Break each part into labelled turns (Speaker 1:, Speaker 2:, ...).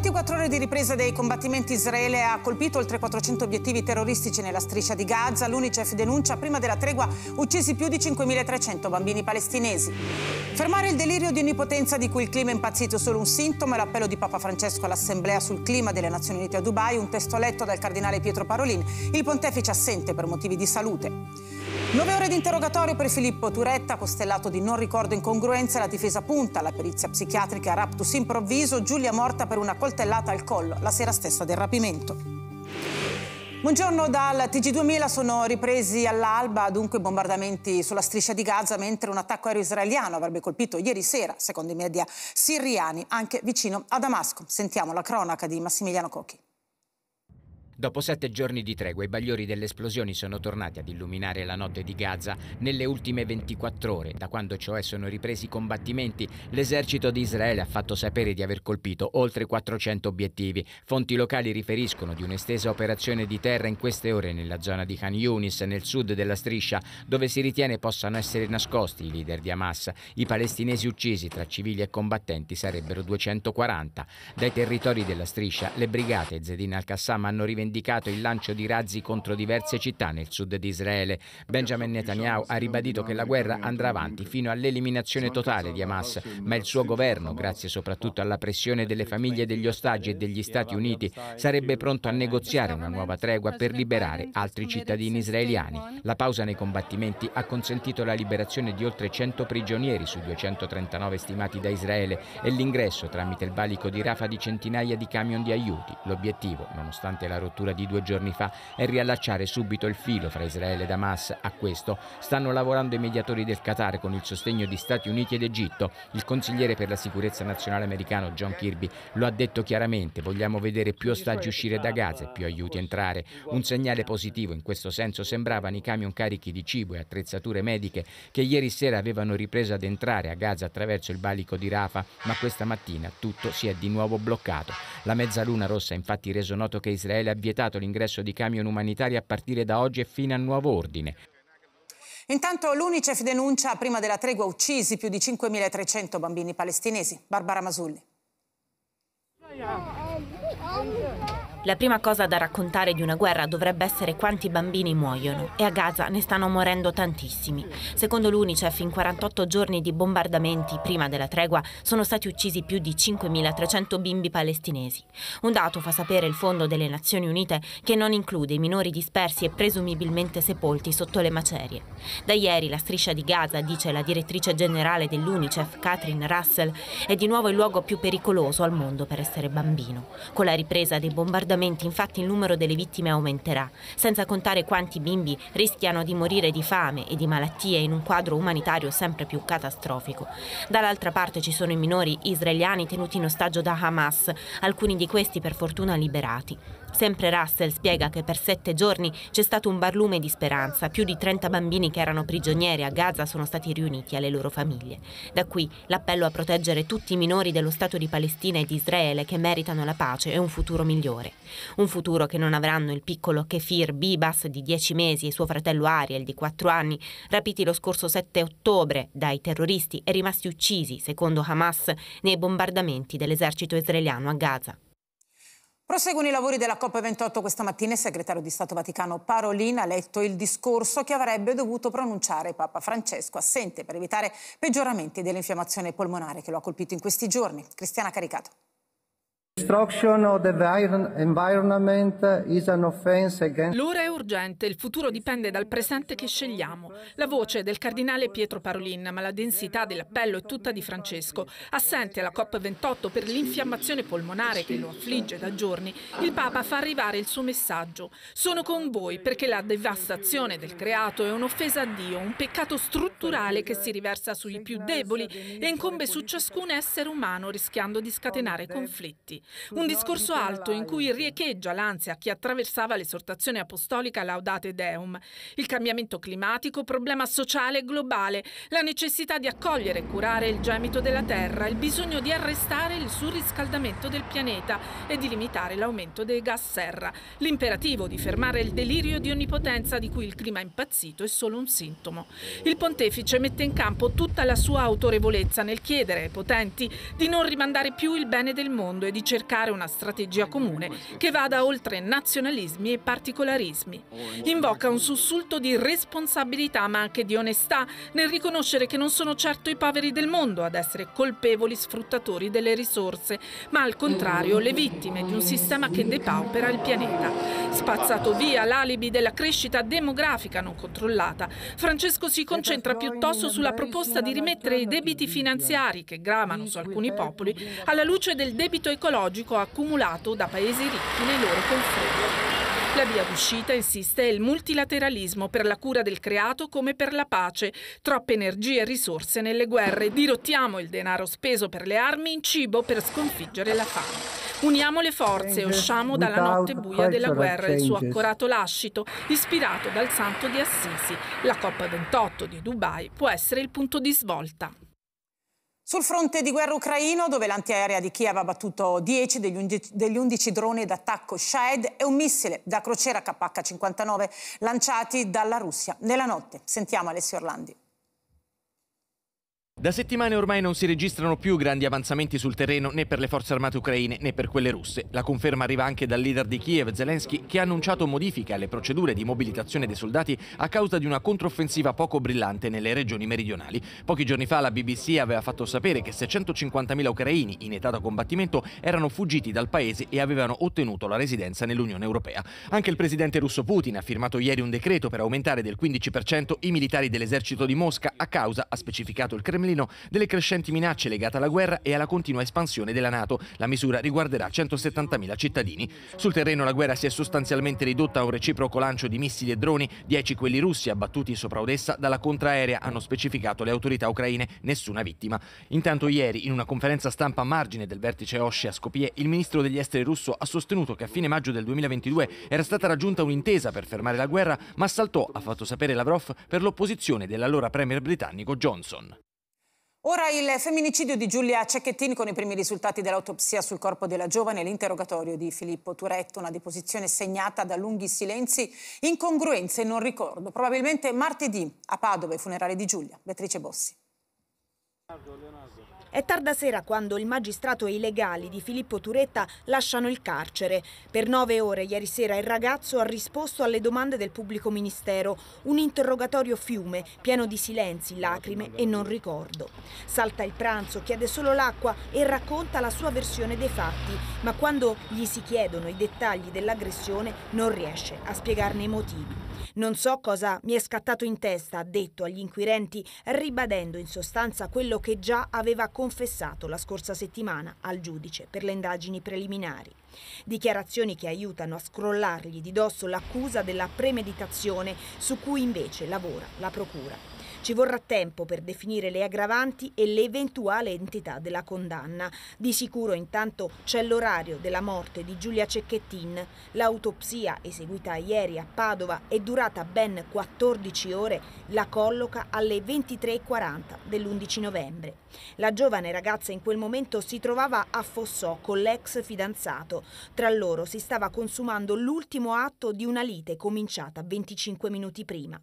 Speaker 1: 24 ore di ripresa dei combattimenti Israele ha colpito oltre 400 obiettivi terroristici nella striscia di Gaza. L'Unicef denuncia prima della tregua uccisi più di 5.300 bambini palestinesi. Fermare il delirio di onnipotenza di cui il clima è impazzito è solo un sintomo è l'appello di Papa Francesco all'Assemblea sul clima delle Nazioni Unite a Dubai, un testo letto dal cardinale Pietro Parolin, il pontefice assente per motivi di salute. Nove ore di interrogatorio per Filippo Turetta, costellato di non ricordo incongruenze, la difesa punta la perizia psichiatrica raptus improvviso, Giulia morta per una coltellata al collo la sera stessa del rapimento. Buongiorno dal TG2000, sono ripresi all'alba dunque bombardamenti sulla striscia di Gaza mentre un attacco aereo israeliano avrebbe colpito ieri sera, secondo i media siriani, anche vicino a Damasco. Sentiamo la cronaca di Massimiliano Cocchi.
Speaker 2: Dopo sette giorni di tregua, i bagliori delle esplosioni sono tornati ad illuminare la notte di Gaza nelle ultime 24 ore. Da quando cioè sono ripresi i combattimenti, l'esercito di Israele ha fatto sapere di aver colpito oltre 400 obiettivi. Fonti locali riferiscono di un'estesa operazione di terra in queste ore nella zona di Khan Yunis, nel sud della striscia, dove si ritiene possano essere nascosti i leader di Hamas. I palestinesi uccisi tra civili e combattenti sarebbero 240. Dai territori della striscia, le brigate Zedin al-Qassam hanno rivendicato rivendicato il lancio di razzi contro diverse città nel sud di Israele. Benjamin Netanyahu ha ribadito che la guerra andrà avanti fino all'eliminazione totale di Hamas, ma il suo governo, grazie soprattutto alla pressione delle famiglie degli ostaggi e degli Stati Uniti, sarebbe pronto a negoziare una nuova tregua per liberare altri cittadini israeliani. La pausa nei combattimenti ha consentito la liberazione di oltre 100 prigionieri su 239 stimati da Israele e l'ingresso tramite il valico di Rafa di centinaia di camion di aiuti. L'obiettivo, nonostante la rottura rottura di due giorni fa e riallacciare subito il filo fra Israele ed Hamas. A questo stanno lavorando i mediatori del Qatar con il sostegno di Stati Uniti ed Egitto. Il consigliere per la sicurezza nazionale americano John Kirby lo ha detto chiaramente, vogliamo vedere più ostaggi uscire da Gaza e più aiuti entrare. Un segnale positivo in questo senso sembravano i camion carichi di cibo e attrezzature mediche che ieri sera avevano ripreso ad entrare a Gaza attraverso il balico di Rafa, ma questa mattina tutto si è di nuovo bloccato. La mezzaluna rossa ha infatti reso noto che Israele ha vietato l'ingresso di camion umanitari a partire da oggi e fino a nuovo ordine.
Speaker 1: Intanto l'Unicef denuncia prima della tregua uccisi più di 5.300 bambini palestinesi. Barbara Masulli.
Speaker 3: La prima cosa da raccontare di una guerra dovrebbe essere quanti bambini muoiono e a Gaza ne stanno morendo tantissimi. Secondo l'UNICEF in 48 giorni di bombardamenti prima della tregua sono stati uccisi più di 5.300 bimbi palestinesi. Un dato fa sapere il Fondo delle Nazioni Unite che non include i minori dispersi e presumibilmente sepolti sotto le macerie. Da ieri la striscia di Gaza, dice la direttrice generale dell'UNICEF Catherine Russell, è di nuovo il luogo più pericoloso al mondo per essere bambino. Con la ripresa dei bombardamenti bombardamenti infatti il numero delle vittime aumenterà, senza contare quanti bimbi rischiano di morire di fame e di malattie in un quadro umanitario sempre più catastrofico. Dall'altra parte ci sono i minori israeliani tenuti in ostaggio da Hamas, alcuni di questi per fortuna liberati. Sempre Russell spiega che per sette giorni c'è stato un barlume di speranza. Più di 30 bambini che erano prigionieri a Gaza sono stati riuniti alle loro famiglie. Da qui l'appello a proteggere tutti i minori dello Stato di Palestina e di Israele che meritano la pace e un futuro migliore. Un futuro che non avranno il piccolo Kefir Bibas di 10 mesi e suo fratello Ariel di 4 anni, rapiti lo scorso 7 ottobre dai terroristi e rimasti uccisi, secondo Hamas, nei bombardamenti dell'esercito israeliano a Gaza.
Speaker 1: Proseguono i lavori della COP28 questa mattina il segretario di Stato Vaticano Parolin ha letto il discorso che avrebbe dovuto pronunciare Papa Francesco, assente per evitare peggioramenti dell'infiammazione polmonare che lo ha colpito in questi giorni. Cristiana Caricato.
Speaker 4: Destruction of the environment is an offense against... L'ora
Speaker 1: è urgente, il futuro dipende
Speaker 5: dal presente che scegliamo. La voce del cardinale Pietro Parolin, ma la densità dell'appello è tutta di Francesco. Assente alla COP28 per l'infiammazione polmonare che lo affligge da giorni, il Papa fa arrivare il suo messaggio. Sono con voi perché la devastazione del creato è un'offesa a Dio, un peccato strutturale che si riversa sui più deboli e incombe su ciascun essere umano rischiando di scatenare conflitti. Un discorso alto in cui riecheggia l'ansia che attraversava l'esortazione apostolica Laudate Deum. Il cambiamento climatico, problema sociale e globale, la necessità di accogliere e curare il gemito della Terra, il bisogno di arrestare il surriscaldamento del pianeta e di limitare l'aumento dei gas serra, l'imperativo di fermare il delirio di onnipotenza di cui il clima impazzito è solo un sintomo. Il pontefice mette in campo tutta la sua autorevolezza nel chiedere ai potenti di non rimandare più il bene del mondo e di cercare cercare una strategia comune che vada oltre nazionalismi e particolarismi. Invoca un sussulto di responsabilità ma anche di onestà nel riconoscere che non sono certo i poveri del mondo ad essere colpevoli sfruttatori delle risorse, ma al contrario le vittime di un sistema che depaupera il pianeta. Spazzato via l'alibi della crescita demografica non controllata, Francesco si concentra piuttosto sulla proposta di rimettere i debiti finanziari che gravano su alcuni popoli alla luce del debito ecologico ideologico accumulato da paesi ricchi nei loro confronti. La via d'uscita, insiste, è il multilateralismo per la cura del creato come per la pace. Troppe energie e risorse nelle guerre. Dirottiamo il denaro speso per le armi in cibo per sconfiggere la fame. Uniamo le forze, e usciamo dalla notte buia della guerra, il suo accorato lascito, ispirato dal santo di Assisi. La Coppa 28 di Dubai può essere il punto di svolta.
Speaker 1: Sul fronte di guerra ucraino, dove l'antiaerea di Kiev ha battuto 10 degli 11, droni d'attacco Shahed e un missile da crociera KH-59 lanciati dalla Russia nella notte. Sentiamo Alessio Orlandi.
Speaker 6: Da settimane ormai non si registrano più grandi avanzamenti sul terreno né per le forze armate ucraine né per quelle russe. La conferma arriva anche dal leader di Kiev, Zelensky, che ha annunciato modifiche alle procedure di mobilitazione dei soldati a causa di una controffensiva poco brillante nelle regioni meridionali. Pochi giorni fa la BBC aveva fatto sapere che 650.000 ucraini in età da combattimento erano fuggiti dal paese e avevano ottenuto la residenza nell'Unione Europea. Anche il presidente russo Putin ha firmato ieri un decreto per aumentare del 15% i militari dell'esercito di Mosca a causa, ha specificato il Cremlino, Berlino delle crescenti minacce legate alla guerra e alla continua espansione della Nato. La misura riguarderà 170.000 cittadini. Sul terreno la guerra si è sostanzialmente ridotta a un reciproco lancio di missili e droni, 10 quelli russi abbattuti sopra Odessa dalla contraerea, hanno specificato le autorità ucraine, nessuna vittima. Intanto ieri, in una conferenza stampa a margine del vertice OSCE a Skopje, il ministro degli esteri russo ha sostenuto che a fine maggio del 2022 era stata raggiunta un'intesa per fermare la guerra, ma saltò, ha fatto sapere Lavrov, per l'opposizione dell'allora premier britannico Johnson.
Speaker 1: Ora il femminicidio di Giulia Cecchettin con i primi risultati dell'autopsia sul corpo della giovane e l'interrogatorio di Filippo Turetto, una deposizione segnata da lunghi silenzi, incongruenze e non ricordo. Probabilmente martedì a Padova, i funerali di Giulia. Beatrice Bossi.
Speaker 7: Leonardo,
Speaker 8: Leonardo. È tarda sera quando il magistrato e i legali di Filippo Turetta lasciano il carcere. Per nove ore ieri sera il ragazzo ha risposto alle domande del pubblico ministero. Un interrogatorio fiume, pieno di silenzi, lacrime e non ricordo. Salta il pranzo, chiede solo l'acqua e racconta la sua versione dei fatti, ma quando gli si chiedono i dettagli dell'aggressione non riesce a spiegarne i motivi. Non so cosa mi è scattato in testa, ha detto agli inquirenti, ribadendo in sostanza quello che già aveva confessato la scorsa settimana al giudice per le indagini preliminari. Dichiarazioni che aiutano a scrollargli di dosso l'accusa della premeditazione su cui invece lavora la Procura. Ci vorrà tempo per definire le aggravanti e l'eventuale entità della condanna. Di sicuro intanto c'è l'orario della morte di Giulia Cecchettin. L'autopsia eseguita ieri a Padova è durata ben 14 ore, la colloca alle 23.40 dell'11 novembre. La giovane ragazza in quel momento si trovava a Fossò con l'ex fidanzato. Tra loro si stava consumando l'ultimo atto di una lite cominciata 25 minuti prima.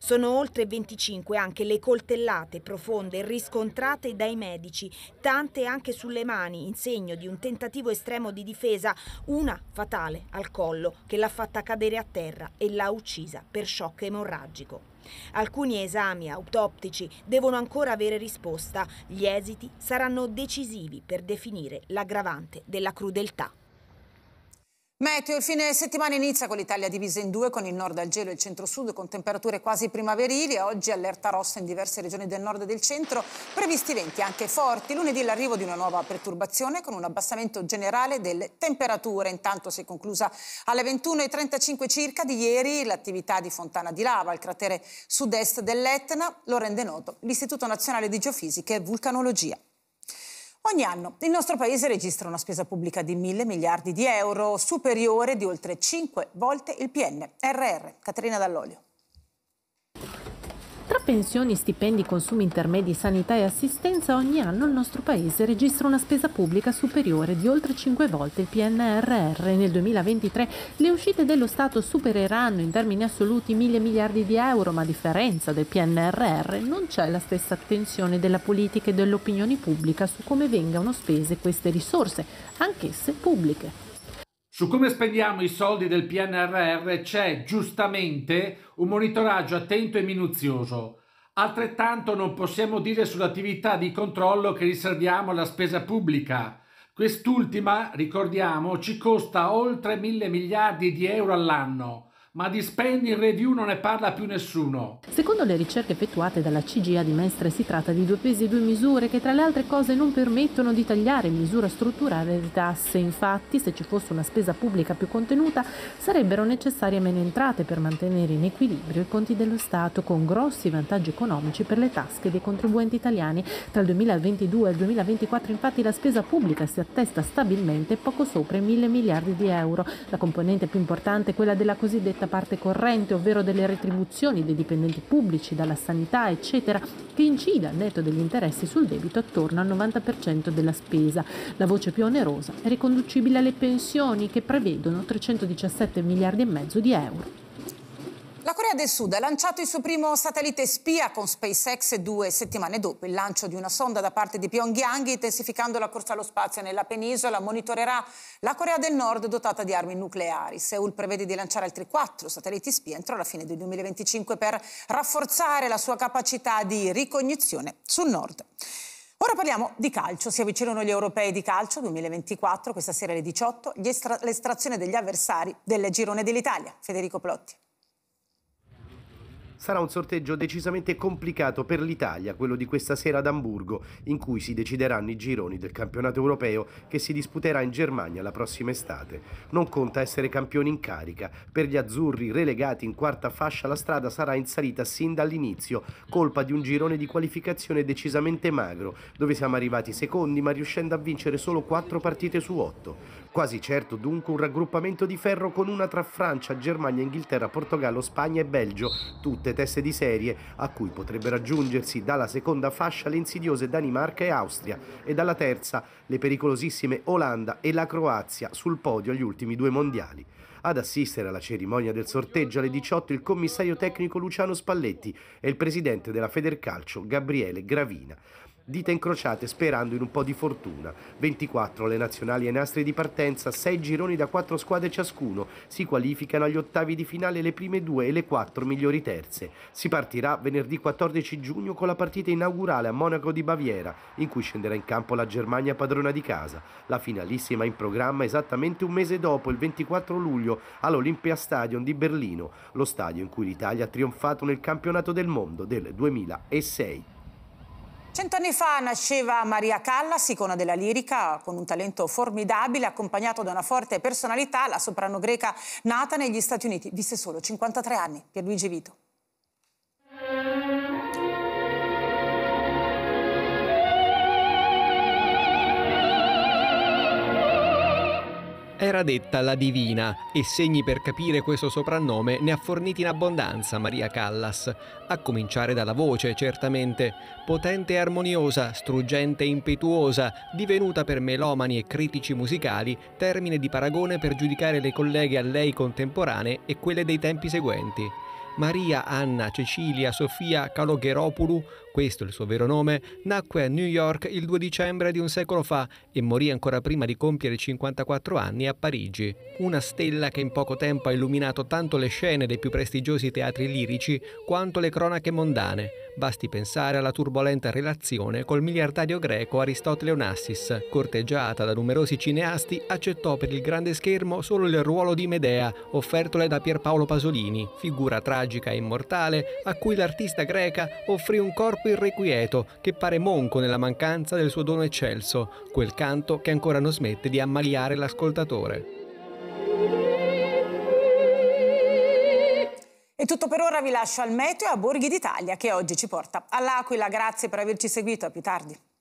Speaker 8: Sono oltre 25 anni anche le coltellate profonde riscontrate dai medici, tante anche sulle mani, in segno di un tentativo estremo di difesa, una fatale al collo che l'ha fatta cadere a terra e l'ha uccisa per shock emorragico. Alcuni esami autoptici devono ancora avere risposta. Gli
Speaker 1: esiti saranno decisivi per definire l'aggravante della crudeltà. Meteo, il fine settimana inizia con l'Italia divisa in due, con il nord al gelo e il centro-sud, con temperature quasi primaverili. Oggi allerta rossa in diverse regioni del nord e del centro, previsti venti anche forti. Lunedì l'arrivo di una nuova perturbazione con un abbassamento generale delle temperature. Intanto si è conclusa alle 21.35 circa di ieri l'attività di Fontana di Lava, il cratere sud-est dell'Etna. Lo rende noto l'Istituto Nazionale di Geofisica e Vulcanologia. Ogni anno il nostro paese registra una spesa pubblica di mille miliardi di euro, superiore di oltre 5 volte il PNRR. Caterina Dall'Olio
Speaker 9: pensioni, stipendi, consumi intermedi, sanità e assistenza, ogni anno il nostro Paese registra una spesa pubblica superiore di oltre 5 volte il PNRR. Nel 2023 le uscite dello Stato supereranno in termini assoluti mille miliardi di euro, ma a differenza del PNRR non c'è la stessa attenzione della politica e dell'opinione pubblica su come vengano spese queste risorse, anch'esse pubbliche.
Speaker 6: Su come spendiamo i soldi del PNRR c'è giustamente un monitoraggio attento e minuzioso. Altrettanto non possiamo dire sull'attività di controllo che riserviamo alla spesa pubblica. Quest'ultima, ricordiamo, ci costa oltre mille miliardi di euro all'anno ma di spending review non ne parla più nessuno.
Speaker 9: Secondo le ricerche effettuate dalla CGA di Mestre si tratta di due pesi e due misure che tra le altre cose non permettono di tagliare in misura strutturale le tasse. Infatti se ci fosse una spesa pubblica più contenuta sarebbero necessarie meno entrate per mantenere in equilibrio i conti dello Stato con grossi vantaggi economici per le tasche dei contribuenti italiani. Tra il 2022 e il 2024 infatti la spesa pubblica si attesta stabilmente poco sopra i 1000 miliardi di euro. La componente più importante è quella della cosiddetta cosiddetta parte corrente, ovvero delle retribuzioni dei dipendenti pubblici, dalla sanità, eccetera, che incida al netto degli interessi sul debito attorno al 90% della spesa. La voce più onerosa è riconducibile alle pensioni che prevedono 317 miliardi e mezzo di euro.
Speaker 1: La Corea del Sud ha lanciato il suo primo satellite spia con SpaceX due settimane dopo il lancio di una sonda da parte di Pyongyang, intensificando la corsa allo spazio nella penisola, monitorerà la Corea del Nord dotata di armi nucleari. Seoul prevede di lanciare altri quattro satelliti spia entro la fine del 2025 per rafforzare la sua capacità di ricognizione sul nord. Ora parliamo di calcio, si avvicinano gli europei di calcio 2024, questa sera alle 18, l'estrazione degli avversari del girone dell'Italia. Federico Plotti.
Speaker 4: Sarà un sorteggio decisamente complicato per l'Italia, quello di questa sera ad Amburgo, in cui si decideranno i gironi del campionato europeo che si disputerà in Germania la prossima estate. Non conta essere campioni in carica. Per gli azzurri relegati in quarta fascia la strada sarà in salita sin dall'inizio, colpa di un girone di qualificazione decisamente magro, dove siamo arrivati secondi ma riuscendo a vincere solo 4 partite su 8. Quasi certo dunque un raggruppamento di ferro con una tra Francia, Germania, Inghilterra, Portogallo, Spagna e Belgio, tutte teste di serie, a cui potrebbero aggiungersi dalla seconda fascia le insidiose Danimarca e Austria e dalla terza le pericolosissime Olanda e la Croazia sul podio agli ultimi due mondiali. Ad assistere alla cerimonia del sorteggio alle 18 il commissario tecnico Luciano Spalletti e il presidente della Federcalcio Gabriele Gravina. Dita incrociate sperando in un po' di fortuna. 24 le nazionali ai nastri di partenza, 6 gironi da 4 squadre ciascuno. Si qualificano agli ottavi di finale le prime due e le 4 migliori terze. Si partirà venerdì 14 giugno con la partita inaugurale a Monaco di Baviera, in cui scenderà in campo la Germania padrona di casa. La finalissima in programma esattamente un mese dopo, il 24 luglio, all'Olympia Stadion di Berlino, lo stadio in cui l'Italia ha trionfato nel campionato del mondo del 2006.
Speaker 1: Cent'anni fa nasceva Maria Callas, icona della lirica, con un talento formidabile, accompagnato da una forte personalità, la soprano greca nata negli Stati Uniti. Visse solo 53 anni, Pierluigi Vito.
Speaker 7: era detta la Divina e segni per capire questo soprannome ne ha forniti in abbondanza Maria Callas, a cominciare dalla voce certamente, potente e armoniosa, struggente e impetuosa, divenuta per melomani e critici musicali termine di paragone per giudicare le colleghe a lei contemporanee e quelle dei tempi seguenti. Maria Anna Cecilia Sofia Calogheropoulou, questo è il suo vero nome, nacque a New York il 2 dicembre di un secolo fa e morì ancora prima di compiere 54 anni a Parigi. Una stella che in poco tempo ha illuminato tanto le scene dei più prestigiosi teatri lirici quanto le cronache mondane. Basti pensare alla turbolenta relazione col miliardario greco Aristotele Onassis, corteggiata da numerosi cineasti, accettò per il grande schermo solo il ruolo di Medea, offertole da Pierpaolo Pasolini, figura tragica e immortale a cui l'artista greca offrì un corpo irrequieto che pare monco nella mancanza del suo dono eccelso, quel canto che ancora non smette di ammaliare l'ascoltatore.
Speaker 1: È tutto per ora, vi lascio al meteo e a Borghi d'Italia che oggi ci porta all'Aquila. Grazie per averci seguito, a più tardi.